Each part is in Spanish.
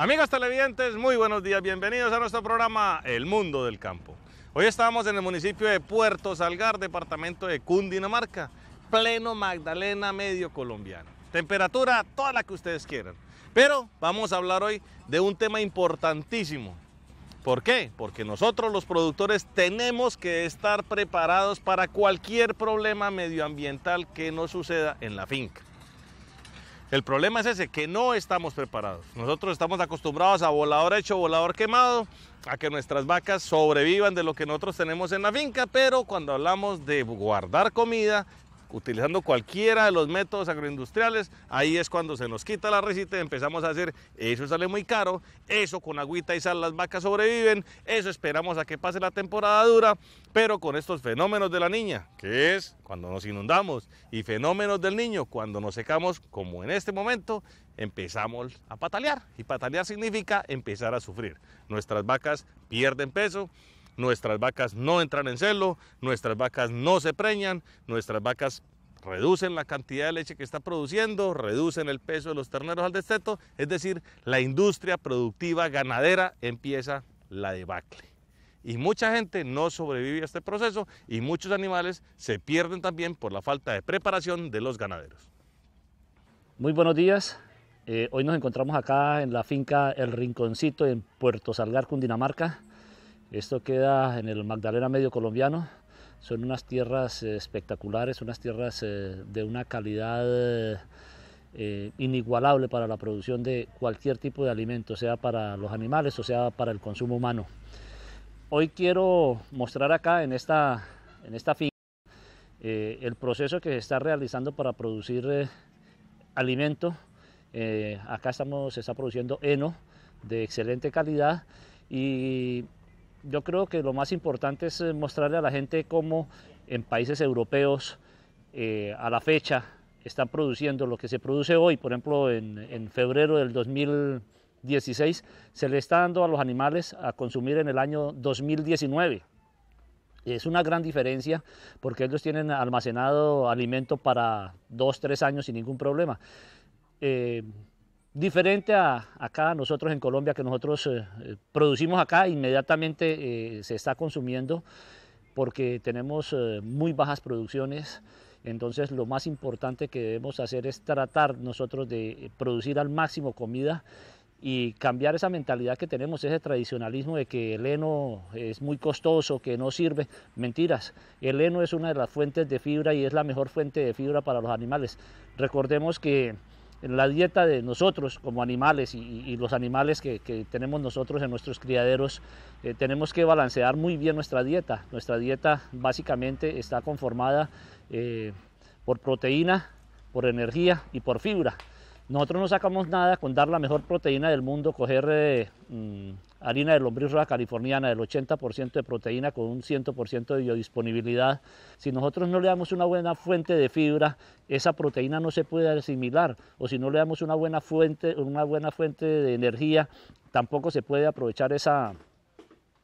Amigos televidentes, muy buenos días, bienvenidos a nuestro programa El Mundo del Campo. Hoy estamos en el municipio de Puerto Salgar, departamento de Cundinamarca, pleno Magdalena medio colombiano. Temperatura toda la que ustedes quieran. Pero vamos a hablar hoy de un tema importantísimo. ¿Por qué? Porque nosotros los productores tenemos que estar preparados para cualquier problema medioambiental que nos suceda en la finca. El problema es ese, que no estamos preparados. Nosotros estamos acostumbrados a volador hecho, volador quemado, a que nuestras vacas sobrevivan de lo que nosotros tenemos en la finca, pero cuando hablamos de guardar comida, utilizando cualquiera de los métodos agroindustriales, ahí es cuando se nos quita la resita y empezamos a hacer, eso sale muy caro, eso con agüita y sal las vacas sobreviven, eso esperamos a que pase la temporada dura, pero con estos fenómenos de la niña, que es cuando nos inundamos, y fenómenos del niño, cuando nos secamos, como en este momento, empezamos a patalear. Y patalear significa empezar a sufrir. Nuestras vacas pierden peso, nuestras vacas no entran en celo, nuestras vacas no se preñan, nuestras vacas reducen la cantidad de leche que está produciendo, reducen el peso de los terneros al desteto, es decir, la industria productiva ganadera empieza la debacle. Y mucha gente no sobrevive a este proceso y muchos animales se pierden también por la falta de preparación de los ganaderos. Muy buenos días. Eh, hoy nos encontramos acá en la finca El Rinconcito en Puerto Salgar, Cundinamarca esto queda en el Magdalena Medio Colombiano. Son unas tierras eh, espectaculares, unas tierras eh, de una calidad eh, inigualable para la producción de cualquier tipo de alimento, sea para los animales o sea para el consumo humano. Hoy quiero mostrar acá en esta, en esta finca el proceso que se está realizando para producir alimento. acá estamos, se está produciendo heno de excelente calidad y yo creo que lo más importante es eh, mostrarle a la gente cómo en países europeos eh, a la fecha están produciendo lo que se produce hoy, por ejemplo, en, en, febrero del 2016, se le está dando a los animales a consumir en el año 2019. Es una gran diferencia porque ellos tienen almacenado alimento para dos, tres años sin ningún problema. Eh, Diferente a acá, nosotros en Colombia, que nosotros eh, eh, producimos acá, inmediatamente eh, se está consumiendo porque tenemos muy bajas producciones. Entonces lo más importante que debemos hacer es tratar nosotros de producir al máximo comida y cambiar esa mentalidad que tenemos, ese tradicionalismo de que el heno es muy costoso, que no sirve. Mentiras, el heno es una de las fuentes de fibra y es la mejor fuente de fibra para los animales. Recordemos que en la dieta de nosotros como animales y, los animales que, tenemos nosotros en nuestros criaderos, eh, tenemos que balancear muy bien nuestra dieta. Nuestra dieta básicamente está conformada eh, por proteína, por energía y por fibra. Nosotros no sacamos nada con dar la mejor proteína del mundo, coger eh, mm, harina de lombriz roja californiana del 80% de proteína con un 100% de biodisponibilidad. Si nosotros no le damos una buena fuente de fibra, esa proteína no se puede asimilar. O si no le damos una buena fuente, una buena fuente de energía, tampoco se puede aprovechar esa,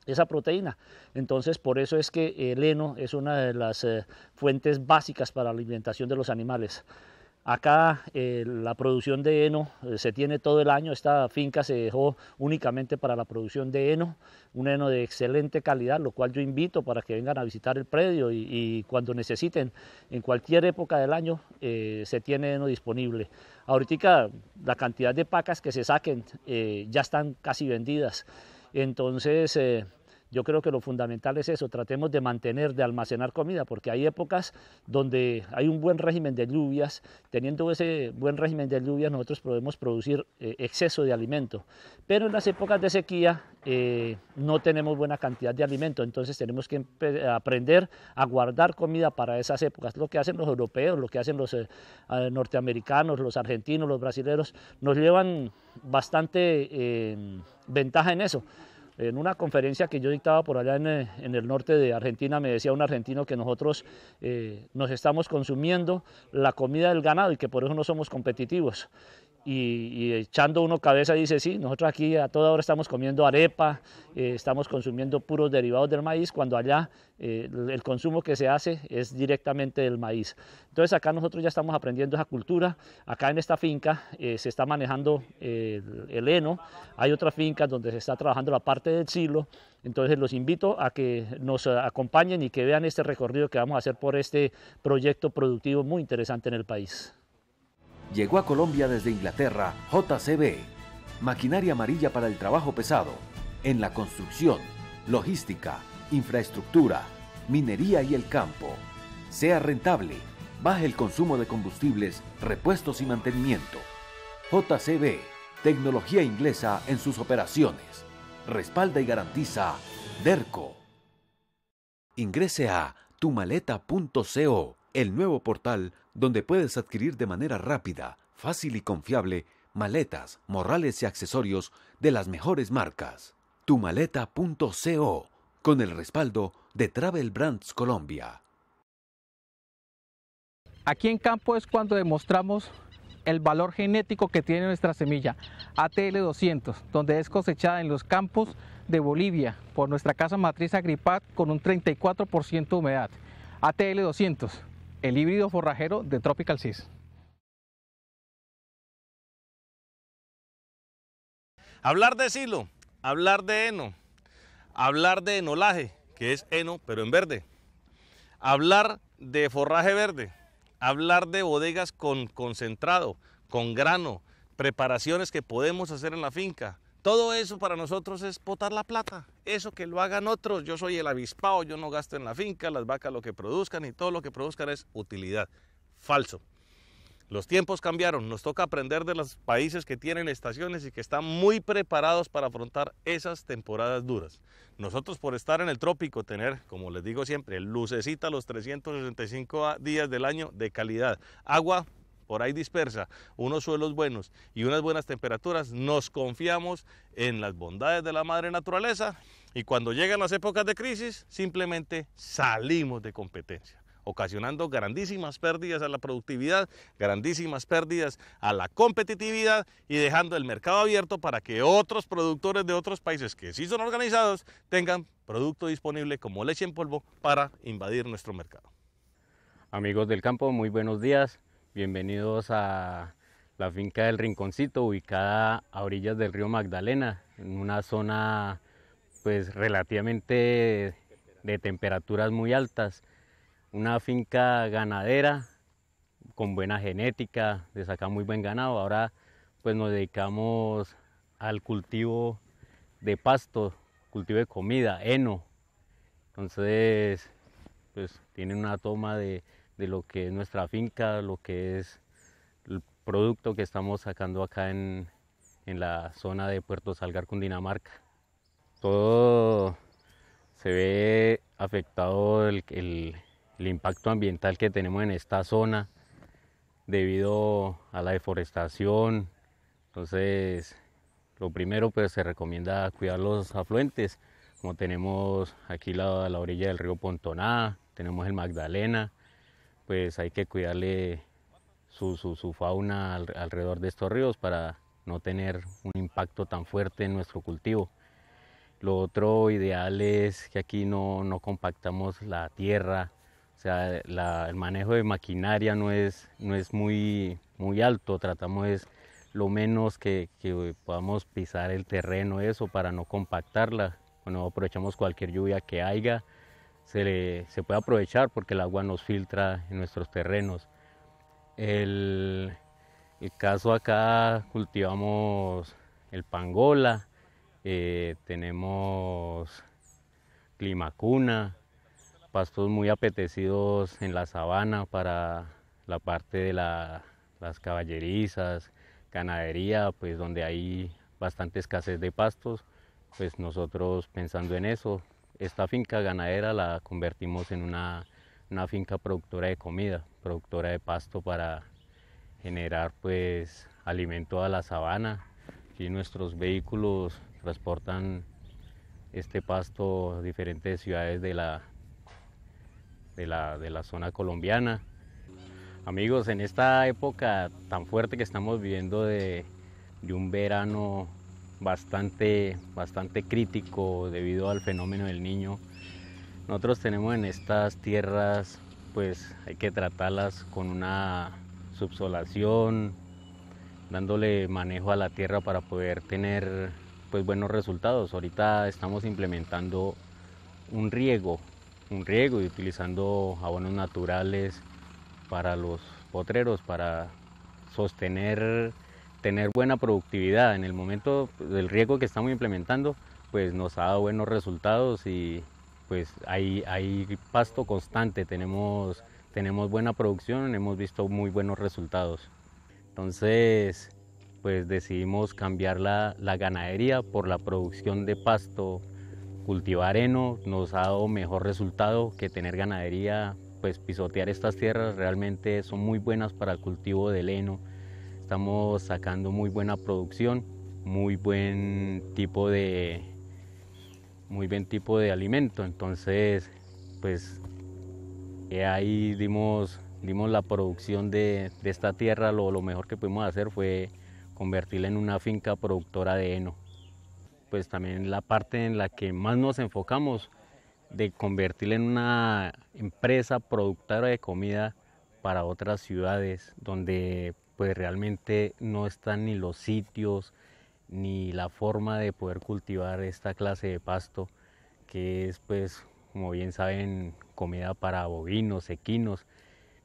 esa proteína. Entonces, por eso es que el heno es una de las eh, fuentes básicas para la alimentación de los animales. Acá eh, la producción de heno eh, se tiene todo el año, esta finca se dejó únicamente para la producción de heno, un heno de excelente calidad, lo cual yo invito para que vengan a visitar el predio y, cuando necesiten, en cualquier época del año eh, se tiene heno disponible. Ahorita la cantidad de pacas que se saquen ya están casi vendidas, entonces yo creo que lo fundamental es eso, tratemos de mantener, de almacenar comida, porque hay épocas donde hay un buen régimen de lluvias, teniendo ese buen régimen de lluvias nosotros podemos producir eh, exceso de alimento, pero en las épocas de sequía eh, no tenemos buena cantidad de alimento, entonces tenemos que aprender a guardar comida para esas épocas, lo que hacen los europeos, lo que hacen los eh, norteamericanos, los argentinos, los brasileños, nos llevan bastante ventaja en eso. En una conferencia que yo dictaba por allá eh, en, el norte de Argentina, me decía un argentino que nosotros eh, nos estamos consumiendo la comida del ganado y que por eso no somos competitivos y, echando uno cabeza dice, sí, nosotros aquí a toda hora estamos comiendo arepa, eh, estamos consumiendo puros derivados del maíz, cuando allá eh, el consumo que se hace es directamente del maíz. Entonces acá nosotros ya estamos aprendiendo esa cultura, acá en esta finca eh, se está manejando el, el, heno, hay otras fincas donde se está trabajando la parte del silo, entonces los invito a que nos acompañen y que vean este recorrido que vamos a hacer por este proyecto productivo muy interesante en el país. Llegó a Colombia desde Inglaterra JCB, maquinaria amarilla para el trabajo pesado, en la construcción, logística, infraestructura, minería y el campo. Sea rentable, baje el consumo de combustibles, repuestos y mantenimiento. JCB, tecnología inglesa en sus operaciones. Respalda y garantiza DERCO. Ingrese a tumaleta.co, el nuevo portal donde puedes adquirir de manera rápida, fácil y confiable maletas, morrales y accesorios de las mejores marcas. Tumaleta.co con el respaldo de Travel Brands Colombia. Aquí en campo es cuando demostramos el valor genético que tiene nuestra semilla ATL200, donde es cosechada en los campos de Bolivia por nuestra casa matriz Agripat con un 34% de humedad. ATL200 el híbrido forrajero de Tropical Seas. Hablar de silo, hablar de heno, hablar de enolaje, que es heno pero en verde, hablar de forraje verde, hablar de bodegas con concentrado, con grano, preparaciones que podemos hacer en la finca, todo eso para nosotros es potar la plata. Eso que lo hagan otros. Yo soy el avispado, yo no gasto en la finca, las vacas lo que produzcan y todo lo que produzcan es utilidad. Falso. Los tiempos cambiaron, nos toca aprender de los países que tienen estaciones y que están muy preparados para afrontar esas temporadas duras. Nosotros por estar en el trópico, tener, como les digo siempre, lucecita los 365 días del año de calidad, agua por ahí dispersa, unos suelos buenos y unas buenas temperaturas, nos confiamos en las bondades de la madre naturaleza y cuando llegan las épocas de crisis simplemente salimos de competencia ocasionando grandísimas pérdidas a la productividad, grandísimas pérdidas a la competitividad y dejando el mercado abierto para que otros productores de otros países que sí son organizados tengan producto disponible como leche en polvo para invadir nuestro mercado. Amigos del campo, muy buenos días. Bienvenidos a la finca del Rinconcito, ubicada a orillas del río Magdalena, en una zona pues relativamente de temperaturas muy altas. Una finca ganadera con buena genética, de sacar muy buen ganado. Ahora pues nos dedicamos al cultivo de pasto, cultivo de comida, heno. Entonces, pues tiene una toma de de lo que es nuestra finca, lo que es el producto que estamos sacando acá en, en la zona de Puerto Salgar, Cundinamarca. Todo se ve afectado el, el, el impacto ambiental que tenemos en esta zona debido a la deforestación. Entonces, lo primero pues se recomienda cuidar los afluentes, como tenemos aquí la, la orilla del río Pontoná, tenemos el Magdalena, pues hay que cuidarle su, fauna alrededor de estos ríos para no tener un impacto tan fuerte en nuestro cultivo. Lo otro ideal es que aquí no, no compactamos la tierra, o sea, el manejo de maquinaria no es, no es muy, muy alto, tratamos es lo menos que, que, podamos pisar el terreno, eso, para no compactarla. Bueno, aprovechamos cualquier lluvia que haya se, se puede aprovechar porque el agua nos filtra en nuestros terrenos. El, el caso acá cultivamos el pangola, eh, tenemos climacuna, pastos muy apetecidos en la sabana para la parte de las caballerizas, ganadería, pues donde hay bastante escasez de pastos, pues nosotros pensando en eso, esta finca ganadera la convertimos en una, finca productora de comida, productora de pasto para generar pues alimento a la sabana. Aquí nuestros vehículos transportan este pasto a diferentes ciudades de la, de la, zona colombiana. Amigos, en esta época tan fuerte que estamos viviendo de, de un verano bastante, bastante crítico debido al fenómeno del niño. Nosotros tenemos en estas tierras, pues hay que tratarlas con una subsolación, dándole manejo a la tierra para poder tener pues buenos resultados. Ahorita estamos implementando un riego, un riego y utilizando abonos naturales para los potreros para sostener tener buena productividad. En el momento pues, del riego que estamos implementando, pues nos ha dado buenos resultados y pues hay, hay pasto constante, tenemos, tenemos buena producción, hemos visto muy buenos resultados. Entonces, pues decidimos cambiar la, la ganadería por la producción de pasto. Cultivar heno nos ha dado mejor resultado que tener ganadería, pues pisotear estas tierras realmente son muy buenas para el cultivo del heno. Estamos sacando muy buena producción, muy buen tipo de muy buen tipo de alimento. Entonces, pues eh, ahí dimos, dimos la producción de, esta tierra, lo, lo, mejor que pudimos hacer fue convertirla en una finca productora de heno. Pues también la parte en la que más nos enfocamos de convertirla en una empresa productora de comida para otras ciudades donde pues realmente no están ni los sitios ni la forma de poder cultivar esta clase de pasto que es pues como bien saben comida para bovinos, equinos.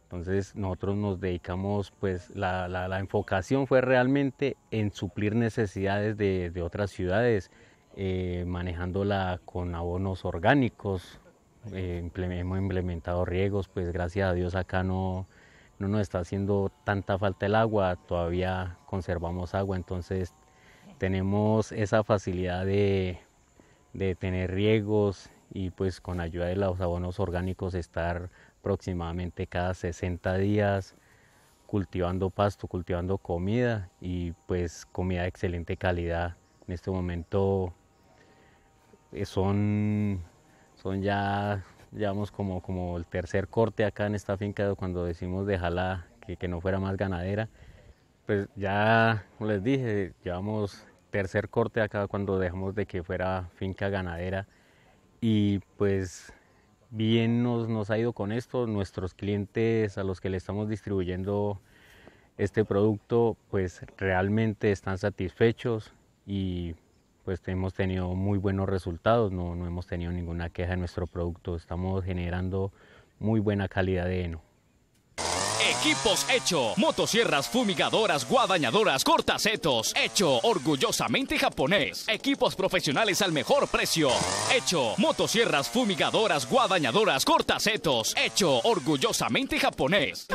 Entonces nosotros nos dedicamos pues la, enfocación fue realmente en suplir necesidades de, otras ciudades, eh, manejándola con abonos orgánicos. Eh, hemos implementado riegos, pues gracias a Dios acá no, no nos está haciendo tanta falta el agua, todavía conservamos agua, entonces tenemos esa facilidad de, tener riegos y pues con ayuda de los abonos orgánicos estar aproximadamente cada 60 días cultivando pasto, cultivando comida y pues comida de excelente calidad. En este momento eh, son, son ya llevamos como, como el tercer corte acá en esta finca cuando decimos dejarla que, que no fuera más ganadera. Pues ya, como les dije, llevamos tercer corte acá cuando dejamos de que fuera finca ganadera y pues bien nos, nos ha ido con esto. Nuestros clientes a los que le estamos distribuyendo este producto pues realmente están satisfechos y pues hemos tenido muy buenos resultados, no, no hemos tenido ninguna queja en nuestro producto, estamos generando muy buena calidad de heno. Equipos hecho. Motosierras fumigadoras, guadañadoras, cortacetos. Hecho. Orgullosamente japonés. Equipos profesionales al mejor precio. Hecho. Motosierras fumigadoras, guadañadoras, cortacetos. Hecho. Orgullosamente japonés.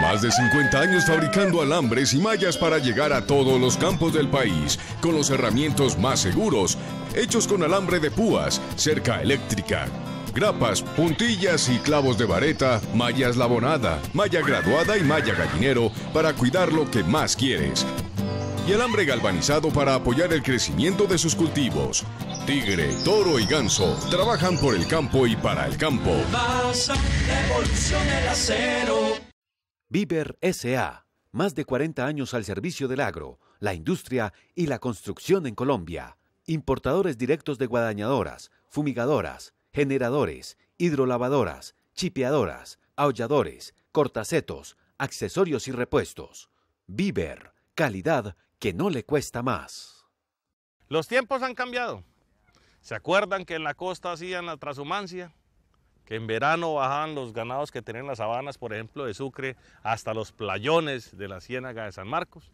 Más de 50 años fabricando alambres y mallas para llegar a todos los campos del país con los herramientas más seguros, hechos con alambre de púas, cerca eléctrica, grapas, puntillas y clavos de vareta, mallas labonada, malla graduada y malla gallinero para cuidar lo que más quieres. Y alambre galvanizado para apoyar el crecimiento de sus cultivos. Tigre, toro y ganso trabajan por el campo y para el campo. Viver S.A. Más de 40 años al servicio del agro, la industria y la construcción en Colombia. Importadores directos de guadañadoras, fumigadoras, generadores, hidrolavadoras, chipeadoras, aulladores, cortacetos, accesorios y repuestos. Viver, calidad que no le cuesta más. Los tiempos han cambiado. ¿Se acuerdan que en la costa hacían la trashumancia? que en verano bajaban los ganados que tenían las sabanas, por ejemplo, de Sucre, hasta los playones de la ciénaga de San Marcos.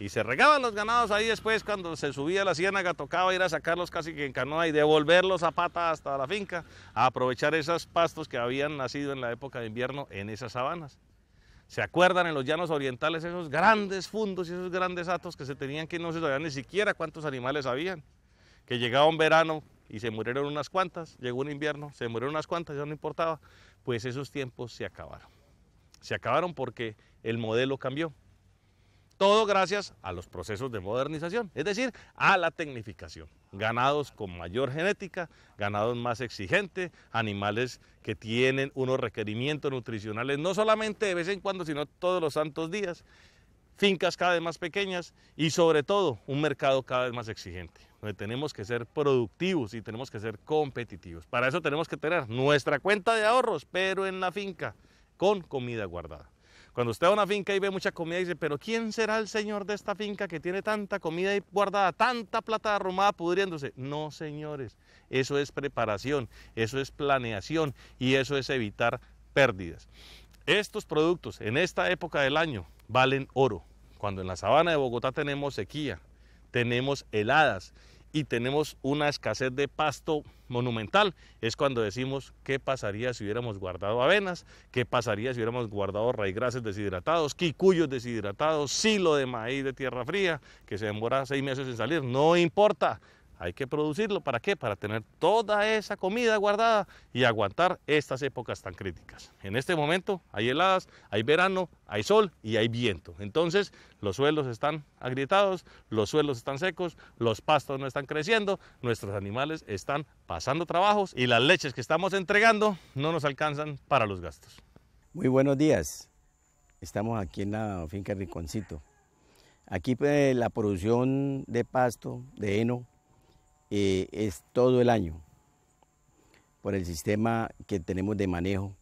Y se regaban los ganados ahí después, cuando se subía la ciénaga, tocaba ir a sacarlos casi que en canoa y devolverlos a pata hasta la finca, a aprovechar esos pastos que habían nacido en la época de invierno en esas sabanas. ¿Se acuerdan en los llanos orientales esos grandes fundos y esos grandes atos que se tenían que no se sabían ni siquiera cuántos animales habían? Que llegaba un verano, y se murieron unas cuantas, llegó un invierno, se murieron unas cuantas, ya no importaba, pues esos tiempos se acabaron. Se acabaron porque el modelo cambió. Todo gracias a los procesos de modernización, es decir, a la tecnificación. Ganados con mayor genética, ganados más exigentes, animales que tienen unos requerimientos nutricionales no solamente de vez en cuando, sino todos los santos días fincas cada vez más pequeñas y sobre todo un mercado cada vez más exigente, donde tenemos que ser productivos y tenemos que ser competitivos. Para eso tenemos que tener nuestra cuenta de ahorros, pero en la finca, con comida guardada. Cuando usted va a una finca y ve mucha comida, dice, pero ¿quién será el señor de esta finca que tiene tanta comida guardada, tanta plata arrumada pudriéndose? No, señores, eso es preparación, eso es planeación y eso es evitar pérdidas. Estos productos en esta época del año valen oro. Cuando en la sabana de Bogotá tenemos sequía, tenemos heladas y tenemos una escasez de pasto monumental, es cuando decimos qué pasaría si hubiéramos guardado avenas, qué pasaría si hubiéramos guardado raigrases deshidratados, quicuyos deshidratados, silo de maíz de tierra fría, que se demora seis meses en salir. No importa, hay que producirlo, ¿para qué? Para tener toda esa comida guardada y aguantar estas épocas tan críticas. En este momento hay heladas, hay verano, hay sol y hay viento. Entonces los suelos están agrietados, los suelos están secos, los pastos no están creciendo, nuestros animales están pasando trabajos y las leches que estamos entregando no nos alcanzan para los gastos. Muy buenos días. Estamos aquí en la finca Rinconcito. Aquí pues, la producción de pasto, de heno, eh, es todo el año por el sistema que tenemos de manejo,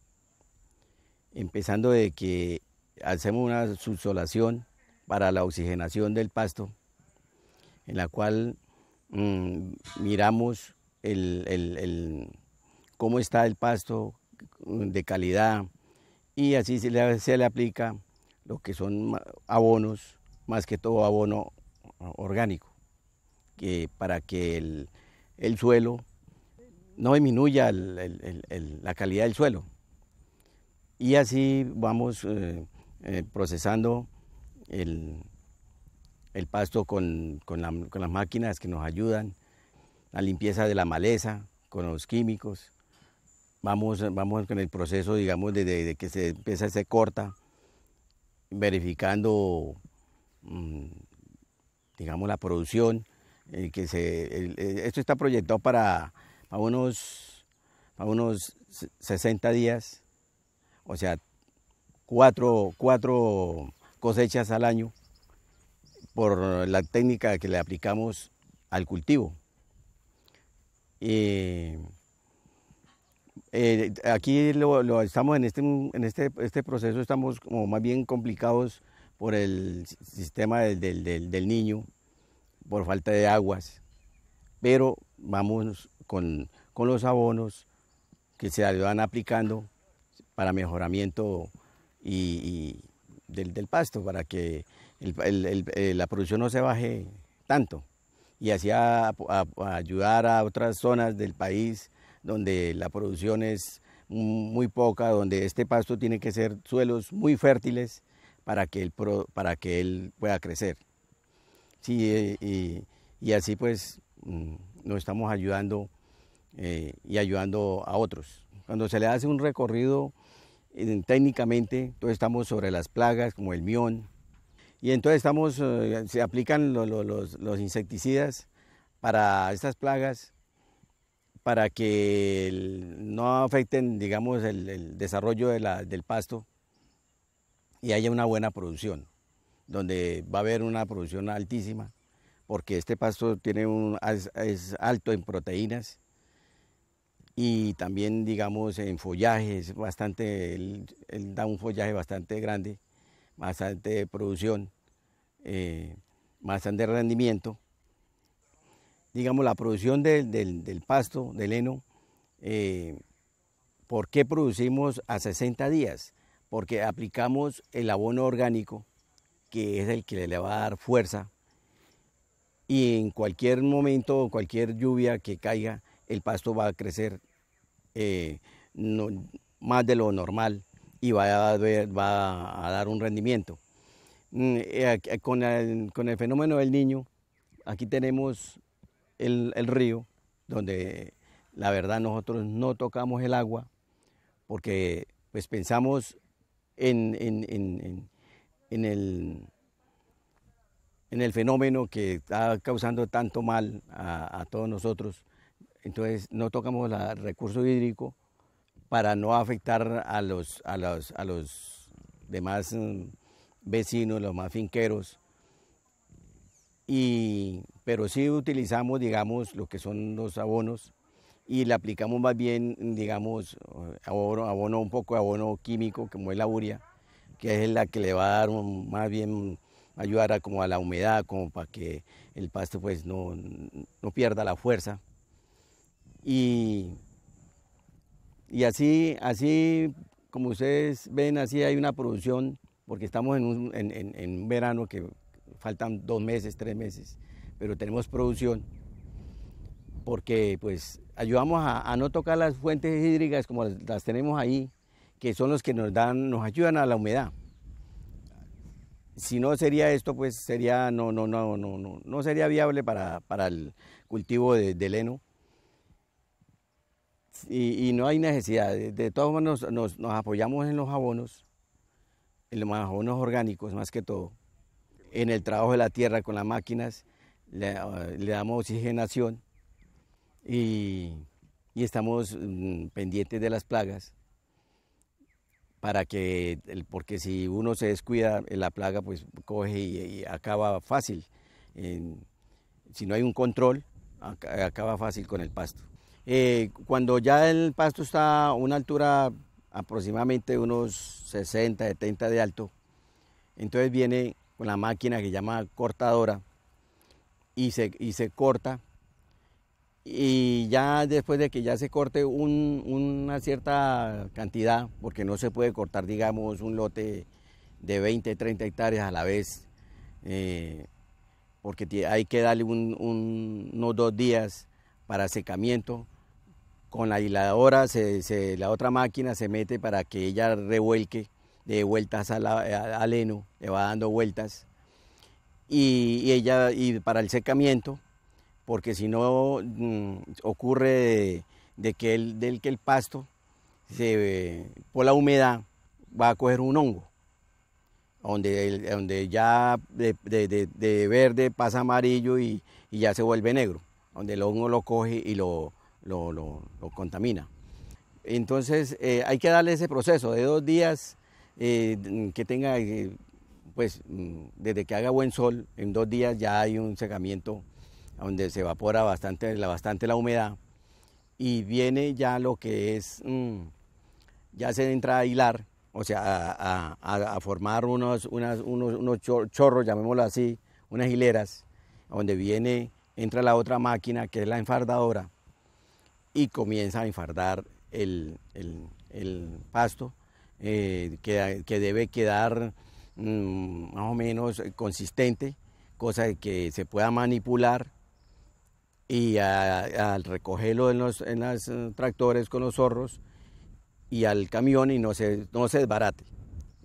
empezando de que hacemos una subsolación para la oxigenación del pasto, en la cual mm, miramos el, cómo está el pasto mm, de calidad y así se le aplica lo que son abonos, más que todo abono orgánico para que el, suelo no disminuya la calidad del suelo. Y así vamos eh, eh, procesando el, pasto con, las máquinas que nos ayudan, la limpieza de la maleza con los químicos. Vamos, vamos, con el proceso, digamos, desde, que se empieza, a se corta, verificando, mm, digamos, la producción, eh, que eh, esto está proyectado para, unos, unos 60 días, o sea, cuatro, cosechas al año por la técnica que le aplicamos al cultivo. Eh, aquí lo, estamos en este, en este, este, proceso, estamos como más bien complicados por el sistema del, del, del niño, por falta de aguas. Pero vamos con, los abonos que se van aplicando para mejoramiento y, del, pasto, para que eh, la producción no se baje tanto. Y así a, ayudar a otras zonas del país donde la producción es muy poca, donde este pasto tiene que ser suelos muy fértiles para que para que él pueda crecer. Eh, y, así pues mm, nos estamos ayudando eh, y ayudando a otros. Cuando se le hace un recorrido eh, técnicamente, entonces estamos sobre las plagas como el mión, y entonces estamos, se aplican los, insecticidas para estas plagas, para que no afecten, digamos, el, desarrollo del pasto y haya una buena producción donde va a haber una producción altísima, porque este pasto tiene es, alto en proteínas y también, digamos, en follaje, es bastante, da un follaje bastante grande, bastante producción, eh, bastante rendimiento. Digamos, la producción del, pasto, del heno, eh, ¿por qué producimos a 60 días? Porque aplicamos el abono orgánico, que es el que le va a dar fuerza. Y en cualquier momento, cualquier lluvia que caiga, el pasto va a crecer eh, más de lo normal y va a, a dar un rendimiento. Mm, eh, eh, con el, fenómeno del niño, aquí tenemos el, río, donde la verdad nosotros no tocamos el agua, porque pues pensamos en, en el, en el fenómeno que está causando tanto mal a, todos nosotros. Entonces no tocamos el recurso hídrico para no afectar a los, a los, demás mm, vecinos, los más finqueros. pero sí utilizamos, digamos, lo que son los abonos y le aplicamos más bien, digamos, eh, abono, un poco de abono químico, como es la uria, que es la que le va a dar más bien ayudar a, como a la humedad, como para que el pasto pues no, pierda la fuerza. Y, así, así, como ustedes ven, así hay una producción, porque estamos en un, en, verano que faltan dos meses, tres meses, pero tenemos producción porque pues ayudamos a, no tocar las fuentes hídricas como las tenemos ahí, que son los que nos dan, nos ayudan a la humedad. Si no sería esto, pues sería no, no, no, no, no, no sería viable para, el cultivo de, de heno. Y, no hay necesidad. De, todos modos nos, apoyamos en los abonos, en los abonos orgánicos más que todo, en el trabajo de la tierra con las máquinas, le, ah, damos oxigenación y, estamos mm, pendientes de las plagas que, porque si uno se descuida, eh, la plaga pues coge y, acaba fácil. si no hay un control, acaba fácil con el pasto. Eh, cuando ya el pasto está a una altura aproximadamente unos 60, 70 de alto, entonces viene con la máquina que llama cortadora y se, y se corta y ya después de que ya se corte una cierta cantidad, porque no se puede cortar, digamos, un lote de 20, 30 hectáreas a la vez, eh, porque hay que darle unos dos días para secamiento. Con la hiladora, la otra máquina se mete para que ella revuelque de vueltas al, heno, le va dando vueltas. y, ella, y para el secamiento, porque si no mm, ocurre de, que el, del que el pasto se, eh, por la humedad va a coger un hongo, donde, donde ya de, verde pasa amarillo y, ya se vuelve negro, donde el hongo lo coge y lo, lo, contamina. Entonces eh, hay que darle ese proceso de dos días eh, mm, que tenga, pues mm, desde que haga buen sol, en dos días ya hay un secamiento donde se evapora bastante la, bastante la humedad y viene ya lo que es, mm, ya se entra a hilar, o sea, a, formar unos, unos, chorros, llamémoslo así, unas hileras, donde viene, entra la otra máquina que es la enfardadora y comienza a enfardar el, pasto eh, que, debe quedar mm, más o menos consistente, cosa de que se pueda manipular y al recogerlo en los, en los eh, tractores con los zorros y al camión y no se, no se desbarate.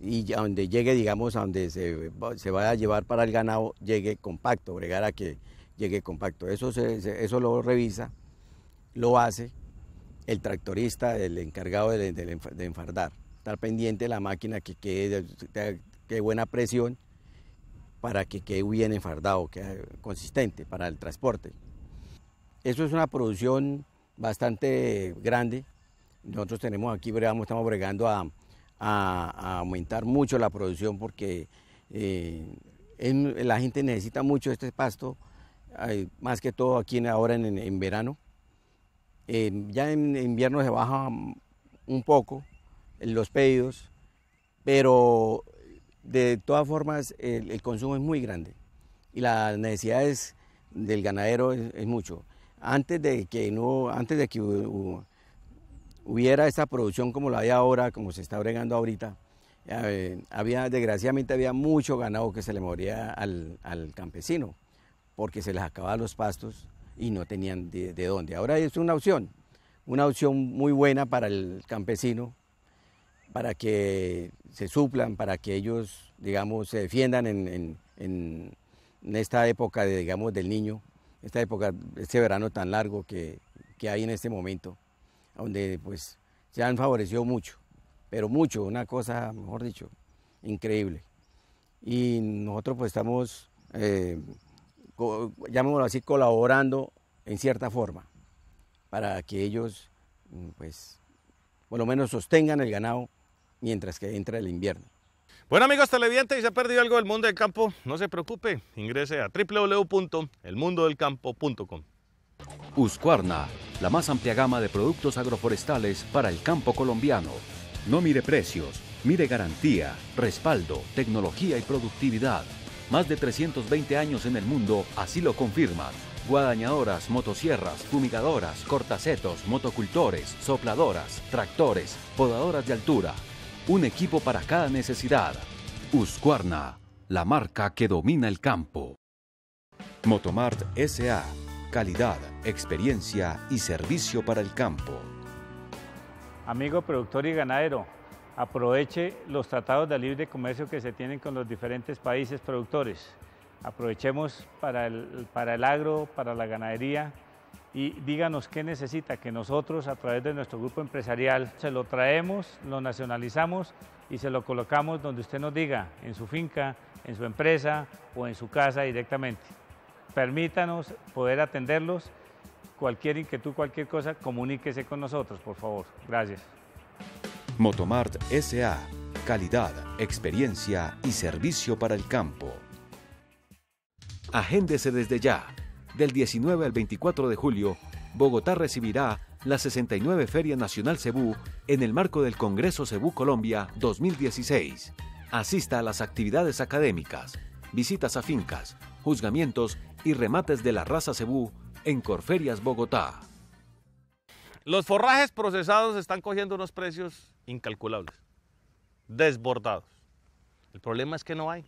Y a donde llegue, digamos, a donde se, se vaya a llevar para el ganado, llegue compacto, bregar a que llegue compacto. Eso, eso lo revisa, lo hace el tractorista, el encargado de, enfardar. Estar pendiente de la máquina que quede de, buena presión para que quede bien enfardado, que eh, consistente para el transporte. Eso es una producción bastante grande. Nosotros tenemos aquí, estamos bregando a, aumentar mucho la producción porque eh, la gente necesita mucho este pasto, eh, más que todo aquí ahora en, verano. Eh, ya en invierno se baja un poco los pedidos, pero de todas formas el, consumo es muy grande y las necesidades del ganadero es mucho antes de que no, antes de que hubiera esta producción como la hay ahora, como se está bregando ahorita, eh, había, desgraciadamente había mucho ganado que se le moría al, campesino, porque se les acababan los pastos y no tenían de, dónde. Ahora es una opción, una opción muy buena para el campesino, para que se suplan, para que ellos, digamos, se defiendan en, esta época, digamos, del niño, esta época, este verano tan largo que, hay en este momento, donde pues se han favorecido mucho, pero mucho, una cosa, mejor dicho, increíble. Y nosotros pues estamos, eh, llamémoslo así, colaborando en cierta forma para que ellos pues por lo menos sostengan el ganado mientras que entra el invierno. Bueno amigos televidentes, se ha perdido algo del mundo del campo, no se preocupe, ingrese a www.elmundodelcampo.com. Uscuarna, la más amplia gama de productos agroforestales para el campo colombiano. No mire precios, mire garantía, respaldo, tecnología y productividad. Más de 320 años en el mundo así lo confirman. Guadañadoras, motosierras, fumigadoras, cortacetos, motocultores, sopladoras, tractores, podadoras de altura, un equipo para cada necesidad. Uscuarna, la marca que domina el campo. Motomart SA, calidad, experiencia y servicio para el campo. Amigo productor y ganadero, aproveche los tratados de libre comercio que se tienen con los diferentes países productores. Aprovechemos para el, para el agro, para la ganadería, y díganos qué necesita, que nosotros a través de nuestro grupo empresarial se lo traemos, lo nacionalizamos y se lo colocamos donde usted nos diga, en su finca, en su empresa o en su casa directamente. Permítanos poder atenderlos. Cualquier inquietud, cualquier cosa, comuníquese con nosotros, por favor. Gracias. Motomart SA, calidad, experiencia y servicio para el campo. Agéndese desde ya del 19 al 24 de julio, Bogotá recibirá la 69 Feria Nacional Cebú en el marco del Congreso Cebú Colombia 2016. Asista a las actividades académicas, visitas a fincas, juzgamientos y remates de la raza Cebú en Corferias Bogotá. Los forrajes procesados están cogiendo unos precios incalculables, desbordados. El problema es que no hay.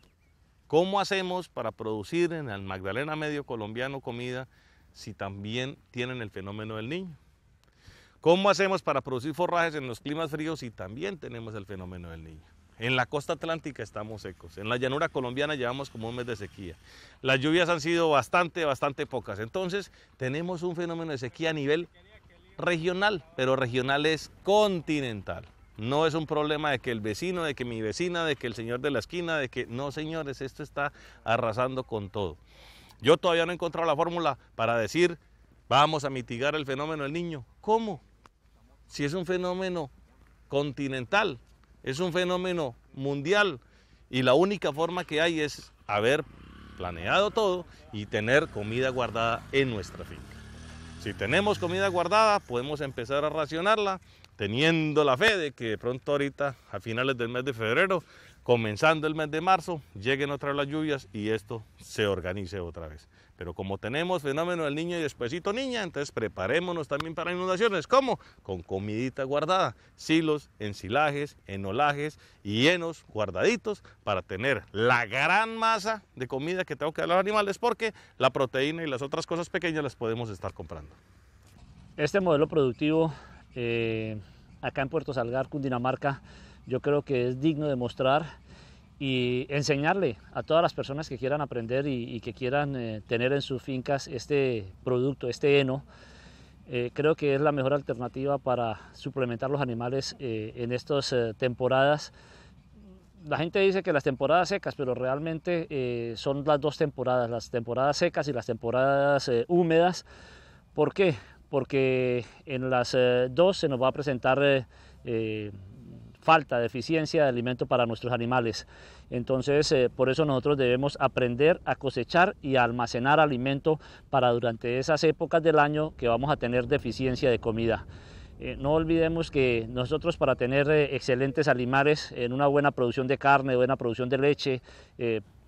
¿Cómo hacemos para producir en el Magdalena Medio colombiano comida si también tienen el fenómeno del niño? ¿Cómo hacemos para producir forrajes en los climas fríos si también tenemos el fenómeno del niño? En la costa atlántica estamos secos, en la llanura colombiana llevamos como un mes de sequía. Las lluvias han sido bastante, bastante pocas, entonces tenemos un fenómeno de sequía a nivel regional, pero regional es continental. No es un problema de que el vecino, de que mi vecina, de que el señor de la esquina, de que no, señores, esto está arrasando con todo. Yo todavía no he encontrado la fórmula para decir, vamos a mitigar el fenómeno del niño. ¿Cómo? Si es un fenómeno continental, es un fenómeno mundial y la única forma que hay es haber planeado todo y tener comida guardada en nuestra finca. Si tenemos comida guardada, podemos empezar a racionarla teniendo la fe de que pronto ahorita, a finales del mes de febrero, comenzando el mes de marzo, lleguen otra vez las lluvias y esto se organice otra vez. Pero como tenemos fenómeno del niño y despuesito niña, entonces preparémonos también para inundaciones. ¿Cómo? Con comidita guardada, silos, ensilajes, enolajes y llenos guardaditos para tener la gran masa de comida que tengo que dar a los animales porque la proteína y las otras cosas pequeñas las podemos estar comprando. Este modelo productivo eh, acá en Puerto Salgar, Cundinamarca, yo creo que es digno de mostrar y enseñarle a todas las personas que quieran aprender y, que quieran eh, tener en sus fincas este producto, este heno. Eh, creo que es la mejor alternativa para suplementar los animales en estas temporadas. La gente dice que las temporadas secas, pero realmente son las dos temporadas, las temporadas secas y las temporadas húmedas. ¿Por qué? porque en las eh, dos se nos va a presentar eh, eh, falta de eficiencia de alimento para nuestros animales. Entonces, por eso nosotros debemos aprender a cosechar y almacenar alimento para durante esas épocas del año que vamos a tener deficiencia de comida. no olvidemos que nosotros para tener excelentes animales en una buena producción de carne, buena producción de leche,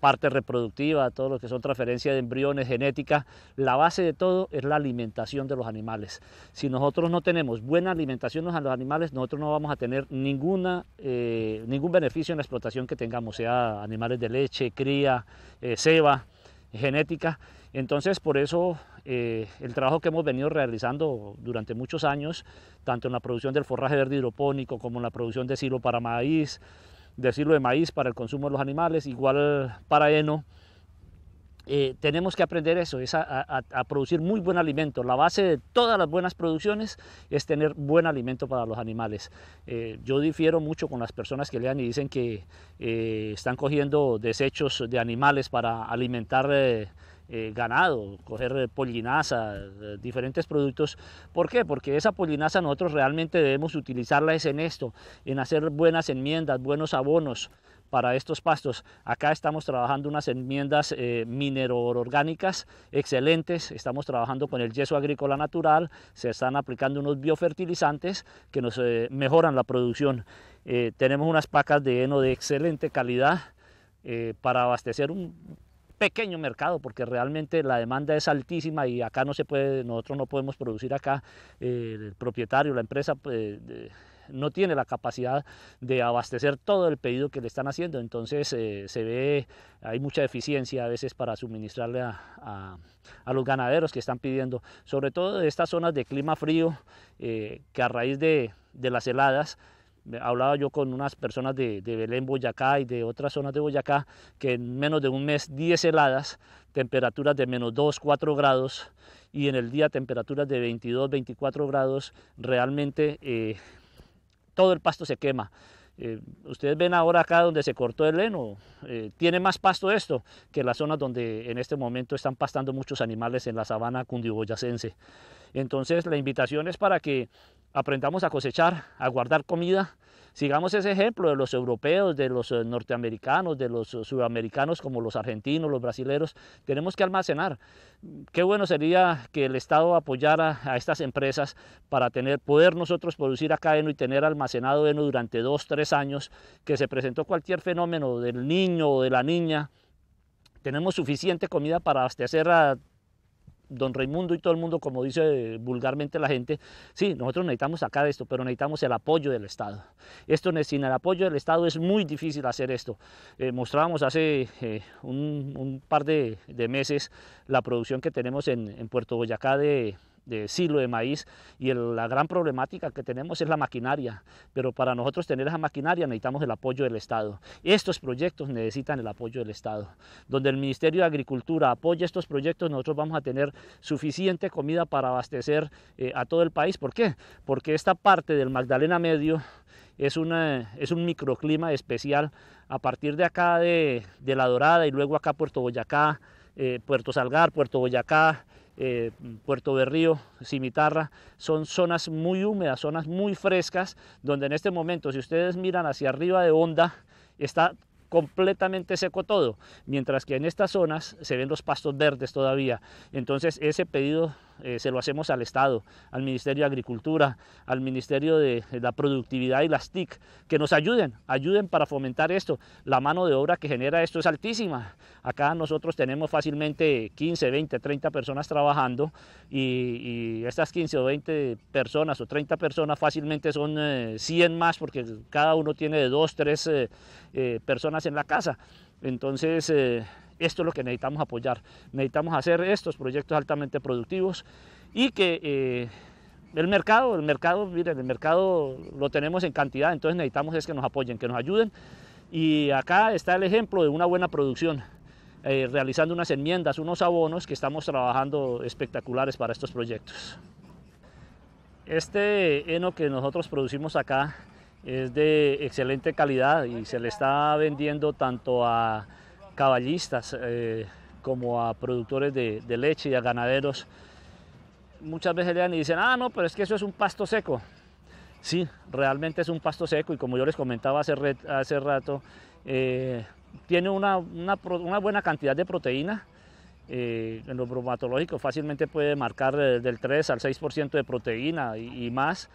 parte reproductiva, todo lo que son transferencia de embriones, genética, la base de todo es la alimentación de los animales. Si nosotros no tenemos buena alimentación a los animales, nosotros no vamos a tener ninguna, eh, ningún beneficio en la explotación que tengamos, sea animales de leche, cría, eh, ceba, genética. Entonces, por eso eh, el trabajo que hemos venido realizando durante muchos años, tanto en la producción del forraje verde hidropónico como en la producción de silo para maíz, decirlo de maíz para el consumo de los animales, igual para heno. Eh, tenemos que aprender eso, es a, producir muy buen alimento. La base de todas las buenas producciones es tener buen alimento para los animales. Eh, yo difiero mucho con las personas que lean y dicen que eh, están cogiendo desechos de animales para alimentar eh, ganado, coger eh, pollinaza, eh, diferentes productos. ¿Por qué? Porque esa pollinaza nosotros realmente debemos utilizarla es en esto, en hacer buenas enmiendas, buenos abonos para estos pastos. Acá estamos trabajando unas enmiendas minero-orgánicas excelentes, estamos trabajando con el yeso agrícola natural, se están aplicando unos biofertilizantes que nos mejoran la producción. tenemos unas pacas de heno de excelente calidad para abastecer un pequeño mercado, porque realmente la demanda es altísima y acá no se puede, nosotros no podemos producir acá, eh, el propietario, la empresa... Pues, no tiene la capacidad de abastecer todo el pedido que le están haciendo, entonces eh, se ve, hay mucha eficiencia a veces para suministrarle a, los ganaderos que están pidiendo, sobre todo de estas zonas de clima frío, eh, que a raíz de las heladas hablaba yo con unas personas de, Belén, Boyacá y de otras zonas de Boyacá, que en menos de un mes 10 heladas, temperaturas de menos 2, 4 grados y en el día temperaturas de 22, 24 grados, realmente eh, todo el pasto se quema. Eh, ustedes ven ahora acá donde se cortó el heno, eh, tiene más pasto esto que las zonas donde en este momento están pastando muchos animales en la sabana cundiboyacense. Entonces la invitación es para que aprendamos a cosechar, a guardar comida. Sigamos ese ejemplo de los europeos, de los eh, norteamericanos, de los eh, sudamericanos como los argentinos, los brasileros. Tenemos que almacenar. Qué bueno sería que el Estado apoyara a estas empresas para tener, poder nosotros producir acá heno y tener almacenado heno durante dos, tres años, que se presentó cualquier fenómeno del niño o de la niña tenemos suficiente comida para abastecer a don Raimundo y todo el mundo, como dice vulgarmente la gente, sí, nosotros necesitamos sacar esto, pero necesitamos el apoyo del Estado. Esto sin el apoyo del Estado es muy difícil hacer esto. Eh, mostrábamos hace eh, un, par de, meses la producción que tenemos en Puerto Boyacá de de silo de maíz y la gran problemática que tenemos es la maquinaria, pero para nosotros tener esa maquinaria necesitamos el apoyo del Estado. Estos proyectos necesitan el apoyo del Estado. Donde el Ministerio de Agricultura apoya estos proyectos, nosotros vamos a tener suficiente comida para abastecer eh, a todo el país. ¿Por qué? Porque esta parte del Magdalena Medio es, es un microclima especial a partir de acá de, La Dorada y luego acá Puerto Boyacá, eh, Puerto Salgar, Puerto Boyacá, eh, Puerto Berrío, Cimitarra, son zonas muy húmedas, zonas muy frescas, donde en este momento, si ustedes miran hacia arriba de onda está completamente seco todo, mientras que en estas zonas se ven los pastos verdes todavía. Entonces ese pedido eh, se lo hacemos al Estado, al Ministerio de Agricultura, al Ministerio de la Productividad y las TIC, que nos ayuden, ayuden para fomentar esto. La mano de obra que genera esto es altísima. Acá nosotros tenemos fácilmente 15, 20, 30 personas trabajando y, estas 15 o 20 personas o 30 personas fácilmente son 100 eh, más porque cada uno tiene de 2, 3 personas en la casa. Entonces, eh, esto es lo que necesitamos apoyar. Necesitamos hacer estos proyectos altamente productivos y que eh, el mercado, el mercado, miren, el mercado lo tenemos en cantidad, entonces necesitamos es que nos apoyen, que nos ayuden. Y acá está el ejemplo de una buena producción. Eh, realizando unas enmiendas, unos abonos que estamos trabajando espectaculares para estos proyectos. Este heno que nosotros producimos acá es de excelente calidad y se le está vendiendo tanto a caballistas eh, como a productores de, leche y a ganaderos, muchas veces le dan y dicen, ah, no, pero es que eso es un pasto seco. Sí, realmente es un pasto seco y como yo les comentaba hace, hace rato, eh, tiene una, buena cantidad de proteína. Eh, en lo bromatológico fácilmente puede marcar del 3 al 6% de proteína y más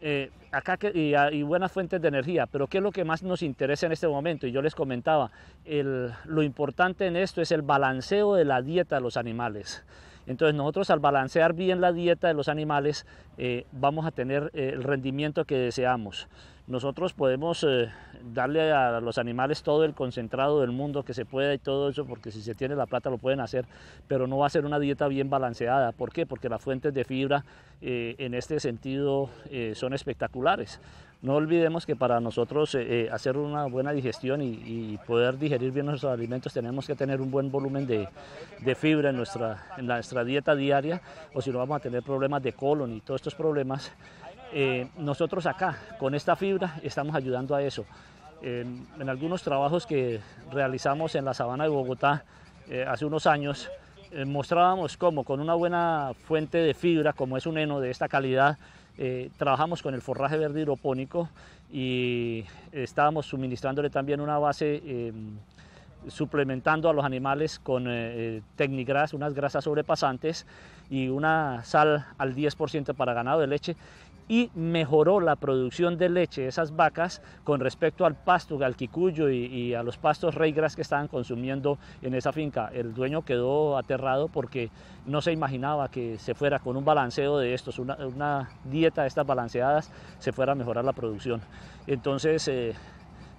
eh, acá ah, y, buenas fuentes de energía, pero ¿qué es lo que más nos interesa en este momento? Y yo les comentaba, lo importante en esto es el balanceo de la dieta de los animales. Entonces nosotros al balancear bien la dieta de los animales eh, vamos a tener eh, el rendimiento que deseamos. Nosotros podemos eh, darle a los animales todo el concentrado del mundo que se pueda y todo eso, porque si se tiene la plata lo pueden hacer, pero no va a ser una dieta bien balanceada. ¿Por qué? Porque las fuentes de fibra en este sentido son espectaculares. No olvidemos que para nosotros eh, eh, hacer una buena digestión y, poder digerir bien nuestros alimentos tenemos que tener un buen volumen de, fibra en nuestra, en nuestra dieta diaria o si no vamos a tener problemas de colon y todos estos problemas. Eh, nosotros acá con esta fibra estamos ayudando a eso. en algunos trabajos que realizamos en la sabana de Bogotá hace unos años mostrábamos cómo con una buena fuente de fibra como es un heno de esta calidad, eh, trabajamos con el forraje verde hidropónico y estábamos suministrándole también una base em, suplementando a los animales con eh, eh tecnigras, unas grasas sobrepasantes y una sal al 10% para ganado de leche y mejoró la producción de leche de esas vacas con respecto al pasto galquicuyo y, y a los pastos reigras que estaban consumiendo en esa finca. El dueño quedó aterrado porque no se imaginaba que se fuera con un balanceo de estos, una, dieta de estas balanceadas, se fuera a mejorar la producción. Entonces, eh,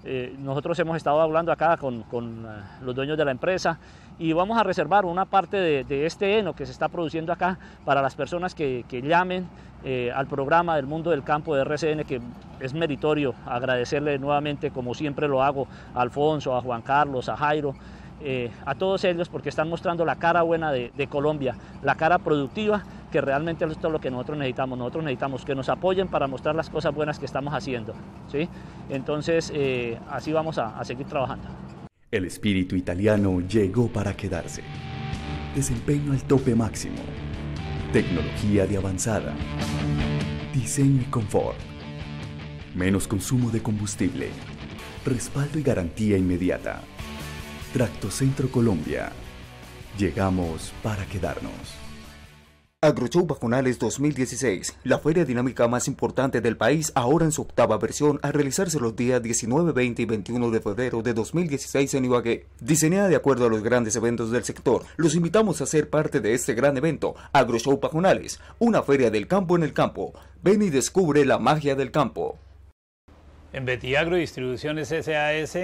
eh, nosotros hemos estado hablando acá con, eh, los dueños de la empresa y vamos a reservar una parte de, este heno que se está produciendo acá para las personas que, llamen eh, al programa del mundo del campo de RCN, que es meritorio agradecerle nuevamente, como siempre lo hago, a Alfonso, a Juan Carlos, a Jairo. Eh, a todos ellos porque están mostrando la cara buena de, Colombia, la cara productiva, que realmente es todo lo que nosotros necesitamos. Nosotros necesitamos que nos apoyen para mostrar las cosas buenas que estamos haciendo. ¿sí? Entonces, eh, así vamos a, a seguir trabajando. El espíritu italiano llegó para quedarse. Desempeño al tope máximo. Tecnología de avanzada. Diseño y confort. Menos consumo de combustible. Respaldo y garantía inmediata Tracto Centro Colombia. Llegamos para quedarnos. AgroShow Pajonales 2016, la feria dinámica más importante del país, ahora en su octava versión, a realizarse los días 19, 20 y 21 de febrero de 2016 en Ibagué. Diseñada de acuerdo a los grandes eventos del sector, los invitamos a ser parte de este gran evento, AgroShow Pajonales una feria del campo en el campo. Ven y descubre la magia del campo. En Betiagro Distribuciones SAS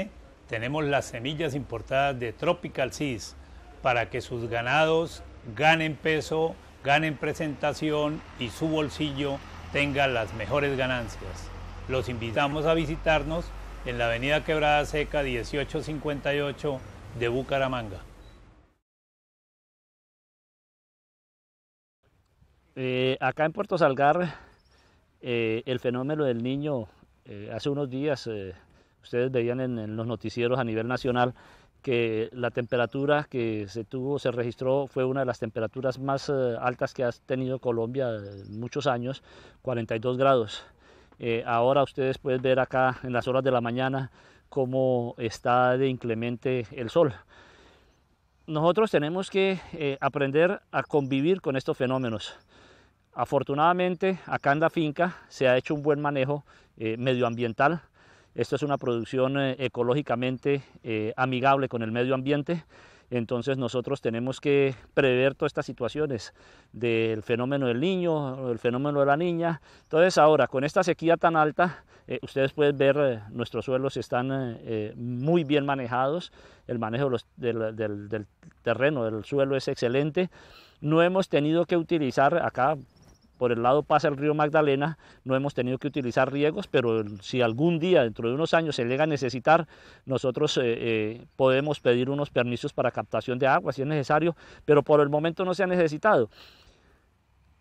tenemos las semillas importadas de Tropical Seas para que sus ganados ganen peso, ganen presentación y su bolsillo tenga las mejores ganancias. Los invitamos a visitarnos en la Avenida Quebrada Seca 1858 de Bucaramanga. Eh, acá en Puerto Salgar, eh, el fenómeno del niño eh, hace unos días ustedes veían en, los noticieros a nivel nacional que la temperatura que se tuvo, se registró, fue una de las temperaturas más eh, altas que ha tenido Colombia eh, en muchos años, 42 grados. Eh, ahora ustedes pueden ver acá en las horas de la mañana cómo está de inclemente el sol. Nosotros tenemos que aprender a convivir con estos fenómenos. Afortunadamente, acá en la finca se ha hecho un buen manejo medioambiental esto es una producción eh, ecológicamente eh, amigable con el medio ambiente. Entonces nosotros tenemos que prever todas estas situaciones del fenómeno del niño, el fenómeno de la niña. Entonces ahora, con esta sequía tan alta, eh, ustedes pueden ver, nuestros suelos están muy bien manejados, el manejo del terreno, del suelo es excelente. No hemos tenido que utilizar acá, por el lado pasa el río Magdalena, no hemos tenido que utilizar riegos, pero si algún día, dentro de unos años, se llega a necesitar, nosotros eh, eh, podemos pedir unos permisos para captación de agua si es necesario, pero por el momento no se ha necesitado.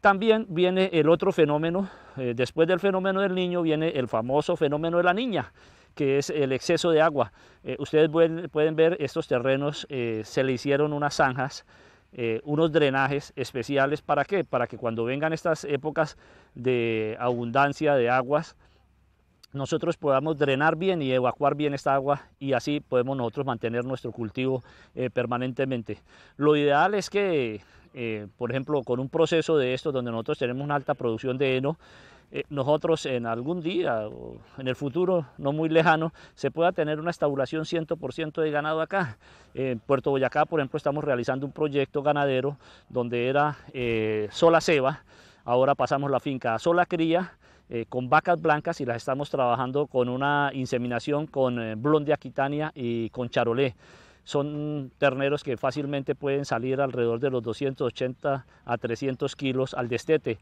También viene el otro fenómeno, eh, después del fenómeno del niño viene el famoso fenómeno de la niña, que es el exceso de agua. ustedes pueden, ver estos terrenos, se le hicieron unas zanjas, eh, unos drenajes especiales. ¿Para qué? Para que cuando vengan estas épocas de abundancia de aguas, nosotros podamos drenar bien y evacuar bien esta agua y así podemos nosotros mantener nuestro cultivo eh, permanentemente. Lo ideal es que, eh, por ejemplo, con un proceso de esto donde nosotros tenemos una alta producción de heno, eh, nosotros en algún día en el futuro no muy lejano se pueda tener una estabulación 100% de ganado acá. En Puerto Boyacá, por ejemplo, estamos realizando un proyecto ganadero donde era eh, sola ceba, ahora pasamos la finca a sola cría, eh, con vacas blancas y las estamos trabajando con una inseminación con blonde aquitania y con charolé. Son terneros que fácilmente pueden salir alrededor de los 280 a 300 kilos al destete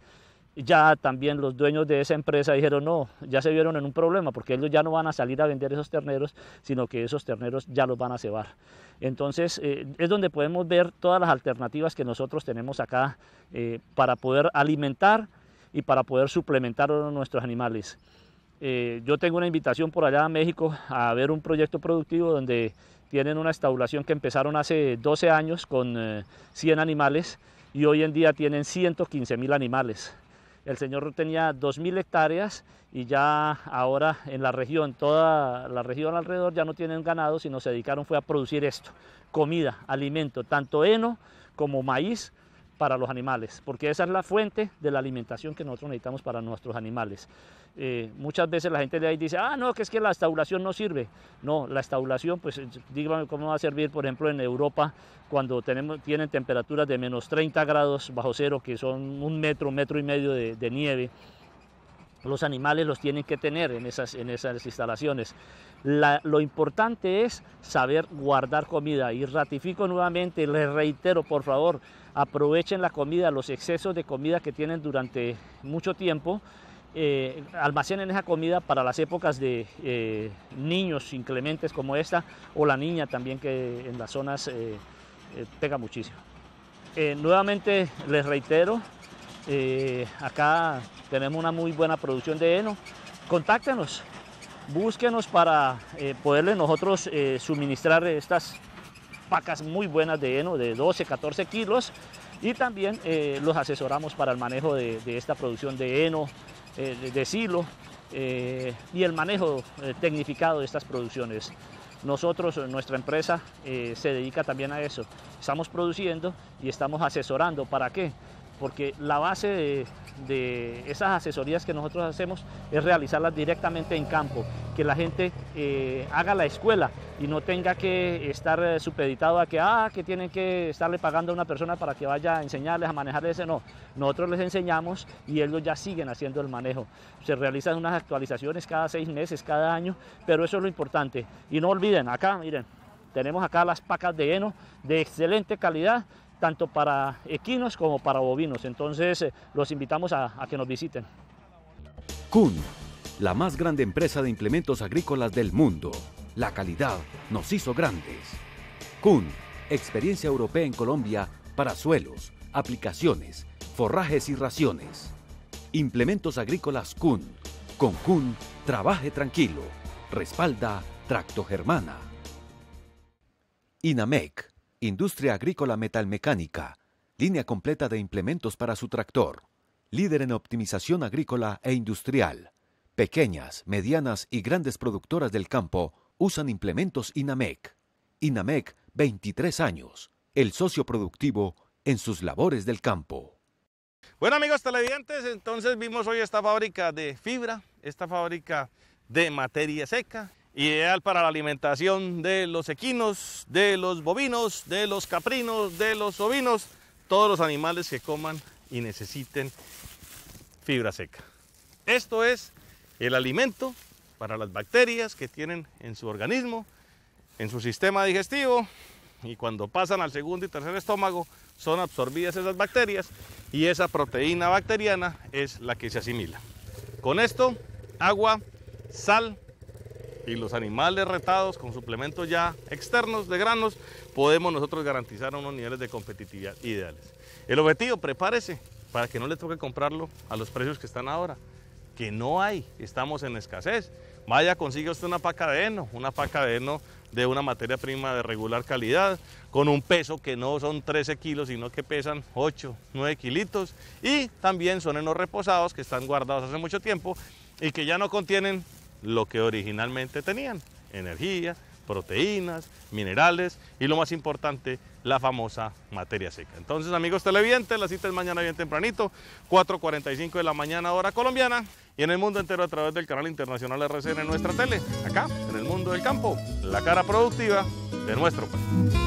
ya también los dueños de esa empresa dijeron, no, ya se vieron en un problema, porque ellos ya no van a salir a vender esos terneros, sino que esos terneros ya los van a cebar. Entonces eh, es donde podemos ver todas las alternativas que nosotros tenemos acá eh, para poder alimentar y para poder suplementar a nuestros animales. Eh, yo tengo una invitación por allá a México a ver un proyecto productivo donde tienen una estabulación que empezaron hace 12 años con 100 animales y hoy en día tienen 115 mil animales. El señor tenía 2.000 hectáreas y ya ahora en la región, toda la región alrededor ya no tienen ganado, sino se dedicaron fue a producir esto, comida, alimento, tanto heno como maíz, para los animales, porque esa es la fuente de la alimentación que nosotros necesitamos para nuestros animales. Eh, muchas veces la gente de ahí dice, ah, no, que es que la estabulación no sirve. No, la estabulación, pues díganme cómo va a servir, por ejemplo, en Europa, cuando tenemos, tienen temperaturas de menos 30 grados bajo cero, que son un metro, metro y medio de nieve. Los animales los tienen que tener en esas, en esas instalaciones. lo importante es saber guardar comida y ratifico nuevamente, les reitero por favor, aprovechen la comida, los excesos de comida que tienen durante mucho tiempo. Eh, almacenen esa comida para las épocas de eh, niños inclementes como esta o la niña también que en las zonas eh, pega muchísimo. nuevamente les reitero, eh, acá tenemos una muy buena producción de heno. Contáctenos, búsquenos para eh, poderle nosotros eh, suministrar estas pacas muy buenas de heno de 12, 14 kilos y también los asesoramos para el manejo de, esta producción de heno, de, de, silo y el manejo tecnificado de estas producciones. Nosotros, nuestra empresa, se dedica también a eso. Estamos produciendo y estamos asesorando. ¿Para qué? porque la base de, esas asesorías que nosotros hacemos es realizarlas directamente en campo, que la gente eh, haga la escuela y no tenga que estar eh, supeditado a que, ah, que tienen que estarle pagando a una persona para que vaya a enseñarles a manejar ese, no, nosotros les enseñamos y ellos ya siguen haciendo el manejo. Se realizan unas actualizaciones cada seis meses, cada año, pero eso es lo importante. Y no olviden, acá, miren, tenemos acá las pacas de heno de excelente calidad tanto para equinos como para bovinos. Entonces eh, los invitamos a, a, que nos visiten. Kun, la más grande empresa de implementos agrícolas del mundo. La calidad nos hizo grandes. Kun, experiencia europea en Colombia para suelos, aplicaciones, forrajes y raciones. Implementos agrícolas Kun. Con Kun, trabaje tranquilo. Respalda Tracto Germana. INAMEC Industria Agrícola Metalmecánica, línea completa de implementos para su tractor, líder en optimización agrícola e industrial. Pequeñas, medianas y grandes productoras del campo usan implementos INAMEC. INAMEC, 23 años, el socio productivo en sus labores del campo. Bueno amigos televidentes, entonces vimos hoy esta fábrica de fibra, esta fábrica de materia seca, ideal para la alimentación de los equinos, de los bovinos, de los caprinos, de los ovinos, todos los animales que coman y necesiten fibra seca. Esto es el alimento para las bacterias que tienen en su organismo, en su sistema digestivo y cuando pasan al segundo y tercer estómago son absorbidas esas bacterias y esa proteína bacteriana es la que se asimila. Con esto, agua, sal, y los animales retados con suplementos ya externos de granos, podemos nosotros garantizar unos niveles de competitividad ideales. El objetivo, prepárese para que no le toque comprarlo a los precios que están ahora, que no hay, estamos en escasez. Vaya, consigue usted una paca de heno, una paca de heno de una materia prima de regular calidad, con un peso que no son 13 kilos, sino que pesan 8, 9 kilitos, y también son los reposados que están guardados hace mucho tiempo y que ya no contienen lo que originalmente tenían, energía, proteínas, minerales y lo más importante, la famosa materia seca. Entonces, amigos televidentes, la cita es mañana bien tempranito, 4.45 de la mañana hora colombiana y en el mundo entero a través del canal internacional RCN en nuestra tele, acá en el mundo del campo, la cara productiva de nuestro país.